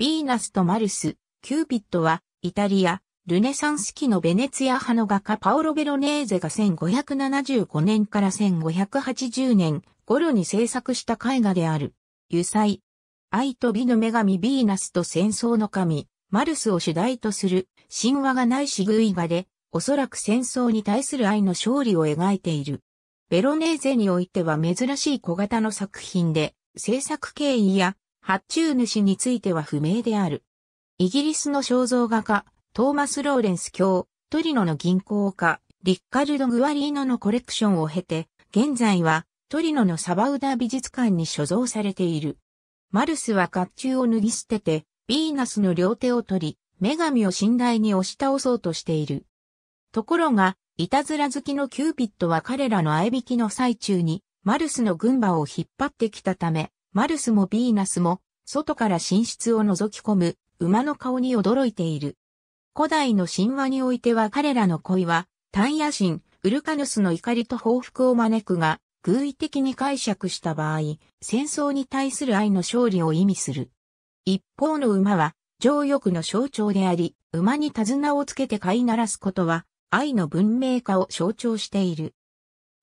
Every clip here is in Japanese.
ヴィーナスとマルス、キューピッドは、イタリア、ルネサンス期のベネツィア派の画家パオロ・ベロネーゼが1575年から1580年頃に制作した絵画である。油彩。愛と美の女神ヴィーナスと戦争の神、マルスを主題とする神話がないし偶意画で、おそらく戦争に対する愛の勝利を描いている。ベロネーゼにおいては珍しい小型の作品で、制作経緯や発注主については不明である。イギリスの肖像画家、トーマス・ローレンス教、トリノの銀行家、リッカルド・グアリーノのコレクションを経て、現在はトリノのサバウダ美術館に所蔵されている。マルスは甲冑を脱ぎ捨てて、ヴィーナスの両手を取り、女神を信頼に押し倒そうとしている。ところが、いたずら好きのキューピッドは彼らの合いきの最中に、マルスの軍馬を引っ張ってきたため、マルスもヴィーナスも、外から寝室を覗き込む、馬の顔に驚いている。古代の神話においては彼らの恋は、タンヤ神、ウルカヌスの怒りと報復を招くが、偶意的に解釈した場合、戦争に対する愛の勝利を意味する。一方の馬は、情欲の象徴であり、馬に手綱をつけて飼いならすことは、愛の文明化を象徴している。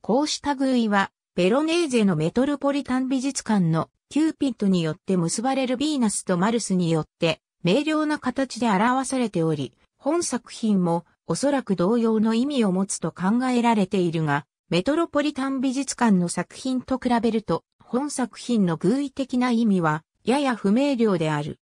こうした偶意は、ベロネーゼのメトルポリタン美術館のキューピットによって結ばれるヴィーナスとマルスによって、明瞭な形で表されており、本作品もおそらく同様の意味を持つと考えられているが、メトロポリタン美術館の作品と比べると、本作品の偶意的な意味は、やや不明瞭である。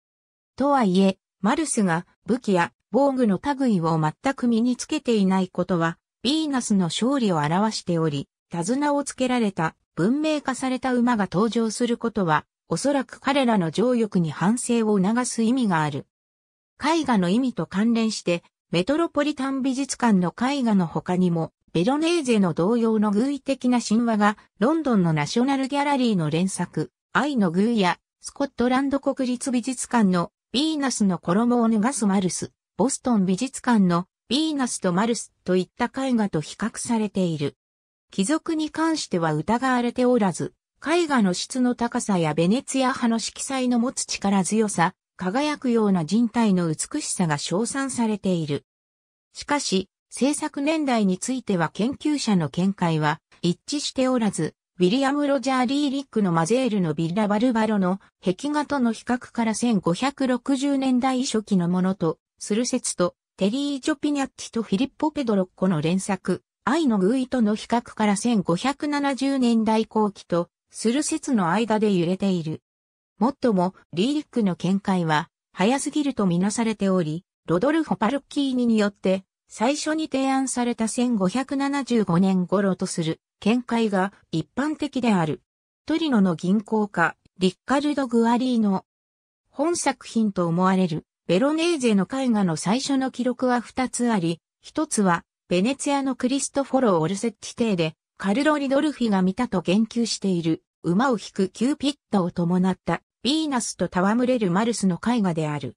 とはいえ、マルスが武器や防具の類を全く身につけていないことは、ヴィーナスの勝利を表しており、手綱をつけられた文明化された馬が登場することは、おそらく彼らの情欲に反省を促す意味がある。絵画の意味と関連して、メトロポリタン美術館の絵画の他にも、ベロネーゼの同様の偶意的な神話が、ロンドンのナショナルギャラリーの連作、愛の偶や、スコットランド国立美術館の、ヴィーナスの衣を脱がすマルス、ボストン美術館の、ヴィーナスとマルスといった絵画と比較されている。貴族に関しては疑われておらず、絵画の質の高さやベネツィア派の色彩の持つ力強さ、輝くような人体の美しさが称賛されている。しかし、制作年代については研究者の見解は一致しておらず、ウィリアム・ロジャー・リーリックのマゼールのビッラ・バルバロの壁画との比較から1560年代初期のものとする説と、テリー・ジョピニャッティとフィリッポ・ペドロッコの連作、愛の偶意との比較から1570年代後期とする説の間で揺れている。もっとも、リーリックの見解は、早すぎるとみなされており、ロドルフォ・パルッキーニによって、最初に提案された1575年頃とする見解が一般的である。トリノの銀行家、リッカルド・グアリーの本作品と思われるベロネーゼの絵画の最初の記録は2つあり、1つはベネツィアのクリストフォロ・オルセッティ邸で、カルロ・リドルフィが見たと言及している、馬を引くキューピッドを伴った、ヴィーナスと戯れるマルスの絵画である。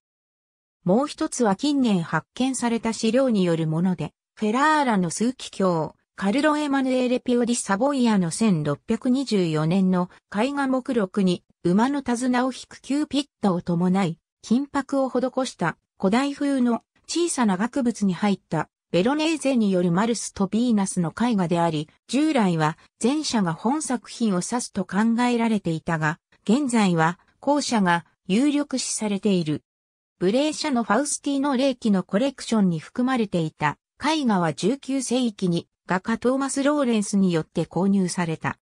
もう一つは近年発見された資料によるもので、フェラーラの数奇鏡、カルロ・エマヌエレ・ピオディ・サボイアの1624年の絵画目録に、馬の手綱を引くキューピッドを伴い、金箔を施した古代風の小さな額物に入ったベロネーゼによるマルスとヴィーナスの絵画であり、従来は前者が本作品を指すと考えられていたが、現在は後者が有力視されている。ブレー社のファウスティーノ霊気のコレクションに含まれていた絵画は19世紀に画家トーマス・ローレンスによって購入された。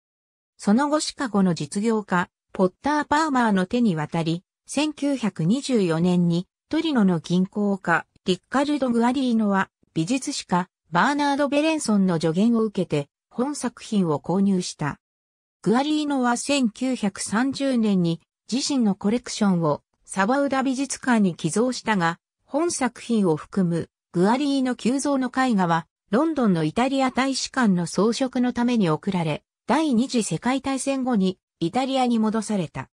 その後シカゴの実業家、ポッター・パーマーの手に渡り、1924年にトリノの銀行家、リッカルド・グアリーノは美術史家、バーナード・ベレンソンの助言を受けて、本作品を購入した。グアリーノは1930年に自身のコレクションをサバウダ美術館に寄贈したが、本作品を含むグアリーノ急増の絵画は、ロンドンのイタリア大使館の装飾のために贈られ、第二次世界大戦後にイタリアに戻された。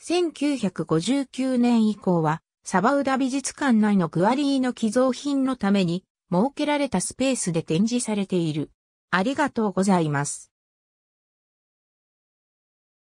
1959年以降は、サバウダ美術館内のグアリーノ寄贈品のために設けられたスペースで展示されている。ありがとうございます。